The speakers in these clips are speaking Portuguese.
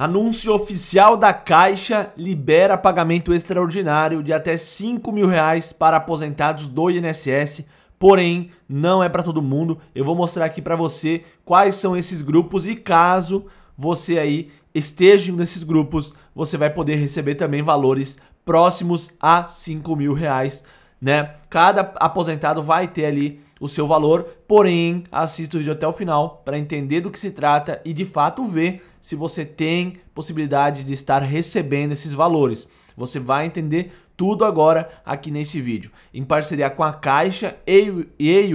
Anúncio oficial da Caixa libera pagamento extraordinário de até 5 mil reais para aposentados do INSS, porém não é para todo mundo. Eu vou mostrar aqui para você quais são esses grupos e caso você aí esteja em um desses grupos, você vai poder receber também valores próximos a 5 mil reais, né? Cada aposentado vai ter ali o seu valor, porém assista o vídeo até o final para entender do que se trata e de fato ver se você tem possibilidade de estar recebendo esses valores. Você vai entender tudo agora aqui nesse vídeo. Em parceria com a Caixa e o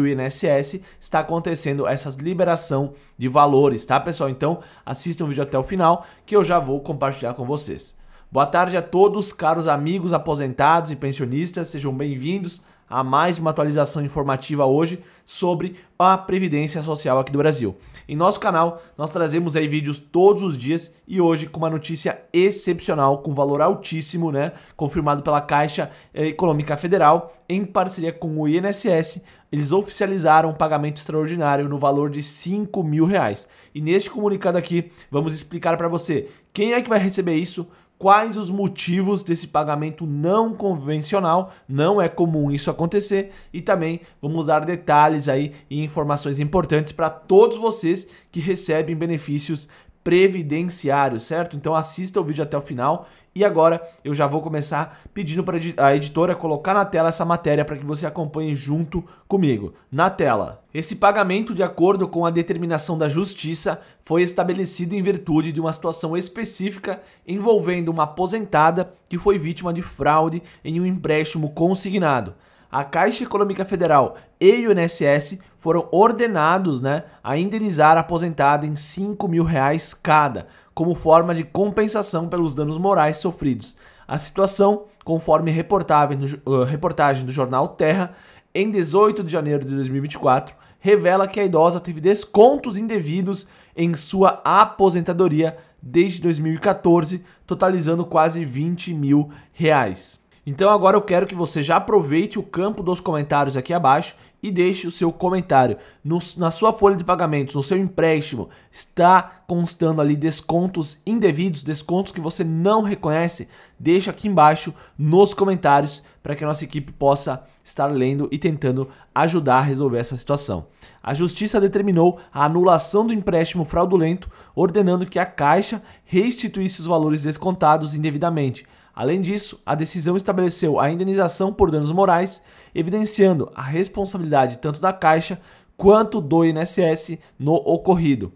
INSS está acontecendo essa liberação de valores, tá pessoal? Então assista o vídeo até o final que eu já vou compartilhar com vocês. Boa tarde a todos, caros amigos aposentados e pensionistas, sejam bem-vindos a mais de uma atualização informativa hoje sobre a Previdência Social aqui do Brasil. Em nosso canal, nós trazemos aí vídeos todos os dias e hoje com uma notícia excepcional, com valor altíssimo, né? Confirmado pela Caixa eh, Econômica Federal, em parceria com o INSS, eles oficializaram um pagamento extraordinário no valor de 5 mil reais. E neste comunicado aqui, vamos explicar para você quem é que vai receber isso, quais os motivos desse pagamento não convencional, não é comum isso acontecer e também vamos dar detalhes aí e informações importantes para todos vocês que recebem benefícios previdenciário, certo? Então assista o vídeo até o final e agora eu já vou começar pedindo para a editora colocar na tela essa matéria para que você acompanhe junto comigo. Na tela. Esse pagamento, de acordo com a determinação da Justiça, foi estabelecido em virtude de uma situação específica envolvendo uma aposentada que foi vítima de fraude em um empréstimo consignado a Caixa Econômica Federal e o INSS foram ordenados né, a indenizar a aposentada em 5 mil reais cada, como forma de compensação pelos danos morais sofridos. A situação, conforme no, reportagem do jornal Terra, em 18 de janeiro de 2024, revela que a idosa teve descontos indevidos em sua aposentadoria desde 2014, totalizando quase 20 mil reais. Então agora eu quero que você já aproveite o campo dos comentários aqui abaixo e deixe o seu comentário. No, na sua folha de pagamentos, no seu empréstimo, está constando ali descontos indevidos, descontos que você não reconhece? Deixa aqui embaixo nos comentários para que a nossa equipe possa estar lendo e tentando ajudar a resolver essa situação. A justiça determinou a anulação do empréstimo fraudulento, ordenando que a Caixa restituísse os valores descontados indevidamente. Além disso, a decisão estabeleceu a indenização por danos morais, evidenciando a responsabilidade tanto da Caixa quanto do INSS no ocorrido.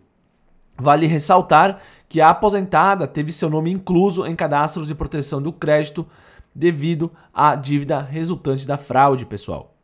Vale ressaltar que a aposentada teve seu nome incluso em cadastros de proteção do crédito devido à dívida resultante da fraude, pessoal.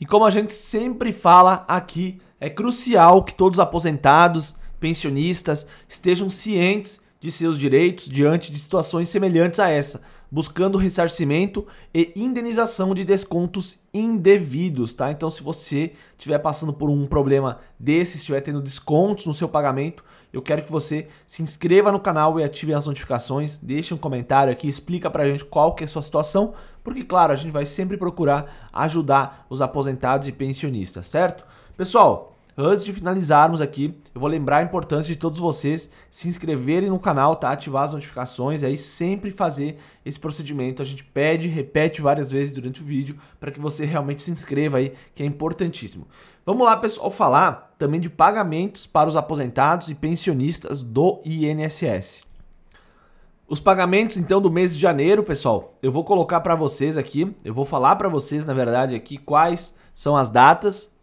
E como a gente sempre fala aqui, é crucial que todos os aposentados, pensionistas estejam cientes de seus direitos diante de situações semelhantes a essa, buscando ressarcimento e indenização de descontos indevidos, tá? Então, se você estiver passando por um problema desse, estiver tendo descontos no seu pagamento, eu quero que você se inscreva no canal e ative as notificações, deixe um comentário aqui, explica pra gente qual que é a sua situação, porque claro, a gente vai sempre procurar ajudar os aposentados e pensionistas, certo? Pessoal, Antes de finalizarmos aqui, eu vou lembrar a importância de todos vocês se inscreverem no canal, tá? Ativar as notificações, aí sempre fazer esse procedimento. A gente pede, repete várias vezes durante o vídeo para que você realmente se inscreva aí, que é importantíssimo. Vamos lá, pessoal, falar também de pagamentos para os aposentados e pensionistas do INSS. Os pagamentos então do mês de janeiro, pessoal, eu vou colocar para vocês aqui, eu vou falar para vocês, na verdade, aqui quais são as datas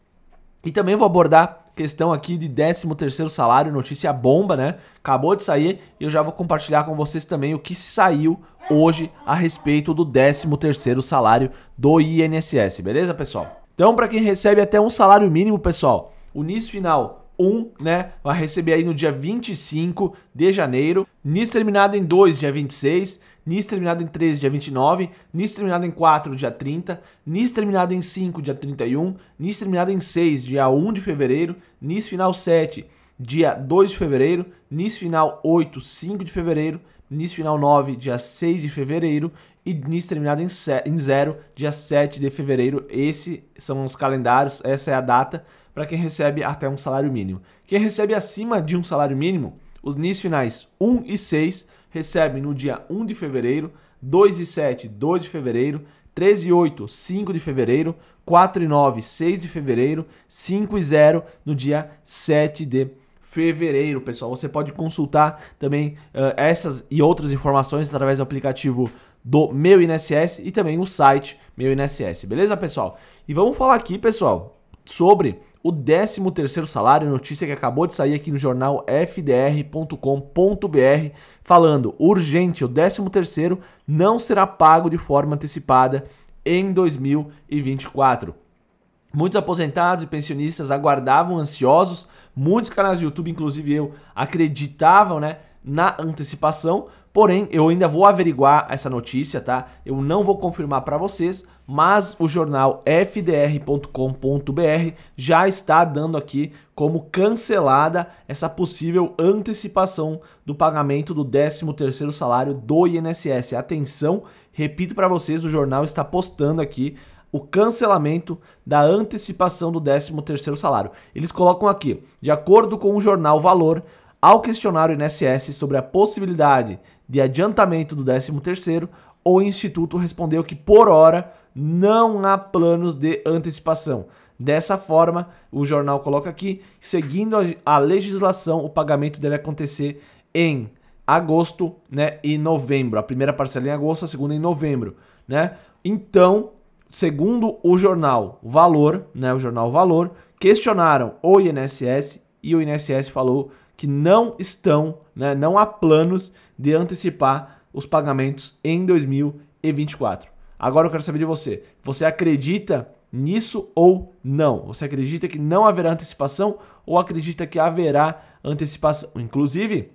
e também vou abordar questão aqui de 13º salário, notícia bomba, né? Acabou de sair e eu já vou compartilhar com vocês também o que saiu hoje a respeito do 13º salário do INSS, beleza, pessoal? Então, para quem recebe até um salário mínimo, pessoal, o NIS final 1, né, vai receber aí no dia 25 de janeiro, NIS terminado em 2, dia 26, NIS terminado em 13, dia 29, NIS terminado em 4, dia 30, NIS terminado em 5, dia 31, NIS terminado em 6, dia 1 de fevereiro, NIS final 7, dia 2 de fevereiro, NIS final 8, 5 de fevereiro, NIS final 9, dia 6 de fevereiro e NIS terminado em 0, dia 7 de fevereiro. Esses são os calendários, essa é a data para quem recebe até um salário mínimo. Quem recebe acima de um salário mínimo, os NIS finais 1 e 6 recebem no dia 1 de fevereiro, 2 e 7, 2 de fevereiro, 13 e 8, 5 de fevereiro, 4 e 9, 6 de fevereiro, 5 e 0 no dia 7 de fevereiro, pessoal. Você pode consultar também uh, essas e outras informações através do aplicativo do Meu INSS e também o site Meu INSS, beleza, pessoal? E vamos falar aqui, pessoal, sobre o 13º salário, notícia que acabou de sair aqui no jornal fdr.com.br, falando, urgente, o 13º não será pago de forma antecipada em 2024. Muitos aposentados e pensionistas aguardavam ansiosos, muitos canais do YouTube, inclusive eu, acreditavam, né, na antecipação, Porém, eu ainda vou averiguar essa notícia, tá? Eu não vou confirmar para vocês, mas o jornal fdr.com.br já está dando aqui como cancelada essa possível antecipação do pagamento do 13º salário do INSS. Atenção, repito para vocês, o jornal está postando aqui o cancelamento da antecipação do 13º salário. Eles colocam aqui, de acordo com o jornal Valor, ao questionar o INSS sobre a possibilidade de adiantamento do 13º, o instituto respondeu que por hora não há planos de antecipação. Dessa forma, o jornal coloca aqui, seguindo a legislação, o pagamento deve acontecer em agosto, né, e novembro. A primeira parcela em agosto, a segunda em novembro, né? Então, segundo o jornal Valor, né, o jornal Valor, questionaram o INSS e o INSS falou que não estão, né, não há planos de antecipar os pagamentos em 2024. Agora eu quero saber de você. Você acredita nisso ou não? Você acredita que não haverá antecipação ou acredita que haverá antecipação? Inclusive,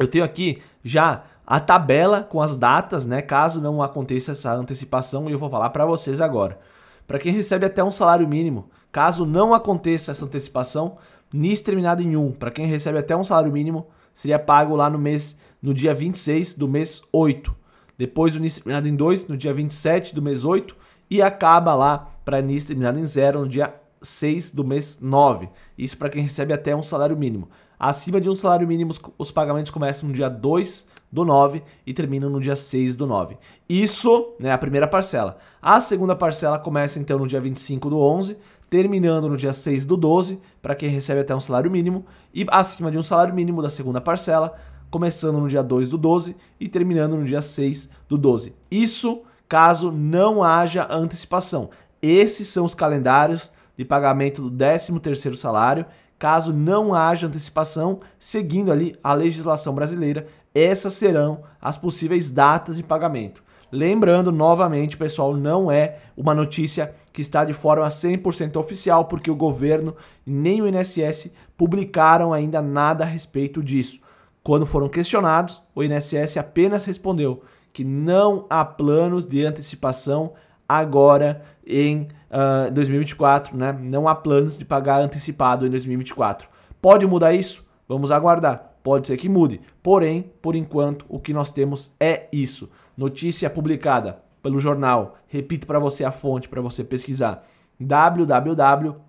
eu tenho aqui já a tabela com as datas, né, caso não aconteça essa antecipação e eu vou falar para vocês agora. Para quem recebe até um salário mínimo, caso não aconteça essa antecipação, NIS terminado em 1, para quem recebe até um salário mínimo, seria pago lá no mês no dia 26 do mês 8. Depois o NIS terminado em 2 no dia 27 do mês 8 e acaba lá para NIS terminado em 0 no dia 6 do mês 9. Isso para quem recebe até um salário mínimo. Acima de um salário mínimo, os pagamentos começam no dia 2 do 9 e terminam no dia 6 do 9. Isso é né, a primeira parcela. A segunda parcela começa então no dia 25 do 11, terminando no dia 6 do 12, para quem recebe até um salário mínimo e acima de um salário mínimo da segunda parcela, começando no dia 2 do 12 e terminando no dia 6 do 12. Isso caso não haja antecipação. Esses são os calendários de pagamento do 13º salário, caso não haja antecipação, seguindo ali a legislação brasileira, essas serão as possíveis datas de pagamento. Lembrando novamente, pessoal, não é uma notícia que está de forma 100% oficial, porque o governo nem o INSS publicaram ainda nada a respeito disso. Quando foram questionados, o INSS apenas respondeu que não há planos de antecipação agora em uh, ah, 2024, né? Não há planos de pagar antecipado em 2024. Pode mudar isso? Vamos aguardar. Pode ser que mude. Porém, por enquanto, o que nós temos é isso. Notícia publicada pelo jornal. Repito para você a fonte para você pesquisar: www.fdr.com.br.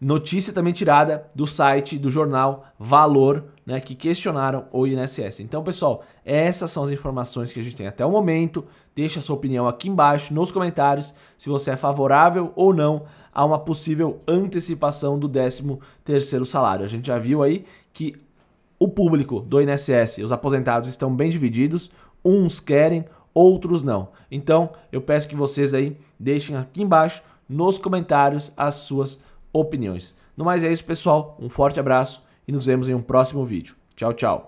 Notícia também tirada do site do jornal Valor, né, que questionaram o INSS. Então, pessoal, essas são as informações que a gente tem até o momento. Deixe a sua opinião aqui embaixo nos comentários se você é favorável ou não a uma possível antecipação do 13º salário. A gente já viu aí que o público do INSS, os aposentados estão bem divididos, uns querem, outros não. Então, eu peço que vocês aí deixem aqui embaixo nos comentários as suas opiniões. No mais é isso, pessoal. Um forte abraço e nos vemos em um próximo vídeo. Tchau, tchau.